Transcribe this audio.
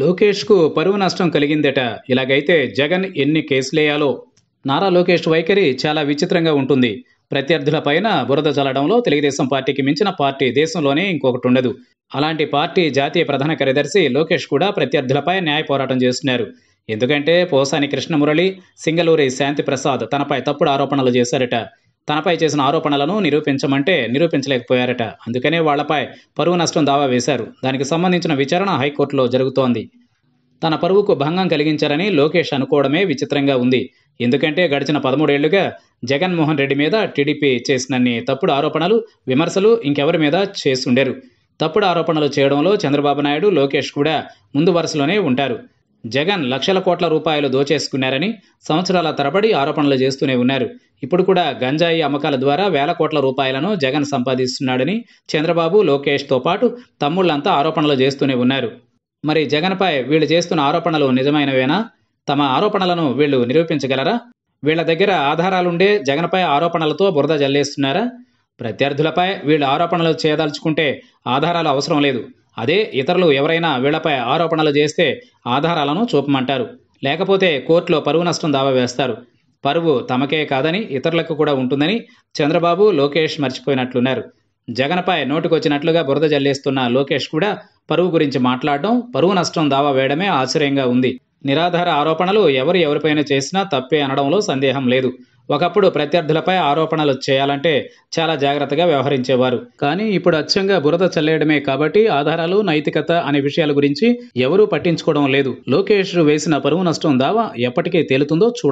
లోకేష్కు పరువు నష్టం కలిగిందట ఇలాగైతే జగన్ ఎన్ని కేసులేయాలో నారా లోకేష్ వైఖరి చాలా విచిత్రంగా ఉంటుంది ప్రత్యర్థుల పైన బురద చల్లడంలో తెలుగుదేశం పార్టీకి మించిన పార్టీ దేశంలోనే ఇంకొకటి ఉండదు అలాంటి పార్టీ జాతీయ ప్రధాన కార్యదర్శి లోకేష్ కూడా ప్రత్యర్థులపై న్యాయ పోరాటం చేస్తున్నారు ఎందుకంటే పోసాని కృష్ణమురళి సింగలూరి శాంతిప్రసాద్ తనపై తప్పుడు ఆరోపణలు చేశారట తనపై చేసిన ఆరోపణలను నిరూపించమంటే నిరూపించలేకపోయారట అందుకనే వాళ్లపై పరువు నష్టం దావా వేశారు దానికి సంబంధించిన విచారణ హైకోర్టులో జరుగుతోంది తన పరువుకు భంగం కలిగించారని లోకేష్ అనుకోవడమే విచిత్రంగా ఉంది ఎందుకంటే గడిచిన పదమూడేళ్లుగా జగన్మోహన్ రెడ్డి మీద టీడీపీ చేసినన్ని తప్పుడు ఆరోపణలు విమర్శలు ఇంకెవరి మీద చేస్తుండేరు తప్పుడు ఆరోపణలు చేయడంలో చంద్రబాబు నాయుడు లోకేష్ కూడా ముందు వరుసలోనే ఉంటారు జగన్ లక్షల కోట్ల రూపాయలు దోచేసుకున్నారని సంవత్సరాల తరబడి ఆరోపణలు చేస్తూనే ఉన్నారు ఇప్పుడు కూడా గంజాయి అమ్మకాల ద్వారా వేల కోట్ల రూపాయలను జగన్ సంపాదిస్తున్నాడని చంద్రబాబు లోకేష్తో పాటు తమ్ముళ్లంతా ఆరోపణలు చేస్తూనే ఉన్నారు మరి జగన్పై వీళ్ళు చేస్తున్న ఆరోపణలు నిజమైనవేనా తమ ఆరోపణలను వీళ్ళు నిరూపించగలరా వీళ్ళ దగ్గర ఆధారాలుండే జగన్పై ఆరోపణలతో బురద జల్లేస్తున్నారా ప్రత్యర్థులపై వీళ్ళు ఆరోపణలు చేయదలుచుకుంటే ఆధారాలు అవసరం లేదు అదే ఇతరులు ఎవరైనా వీళ్లపై ఆరోపణలు చేస్తే ఆధారాలను చూపమంటారు లేకపోతే కోర్టులో పరువు నష్టం దావా వేస్తారు పరువు తమకే కాదని ఇతరులకు కూడా ఉంటుందని చంద్రబాబు లోకేష్ మర్చిపోయినట్లున్నారు జగన్పై నోటుకొచ్చినట్లుగా బురద జల్లేస్తున్న లోకేష్ కూడా పరువు గురించి మాట్లాడడం పరువు నష్టం దావా వేయడమే ఆశ్చర్యంగా ఉంది నిరాధార ఆరోపణలు ఎవరు ఎవరిపైన చేసినా తప్పే అనడంలో సందేహం లేదు ఒకప్పుడు ప్రత్యర్థులపై ఆరోపణలు చేయాలంటే చాలా జాగ్రత్తగా వ్యవహరించేవారు కానీ ఇప్పుడు అచ్చంగా బురద చల్లేయడమే కాబట్టి ఆధారాలు నైతికత అనే విషయాల గురించి ఎవరూ పట్టించుకోవడం లేదు లోకేష్ వేసిన పరువు నష్టం దావా ఎప్పటికీ తేలుతుందో చూడాలి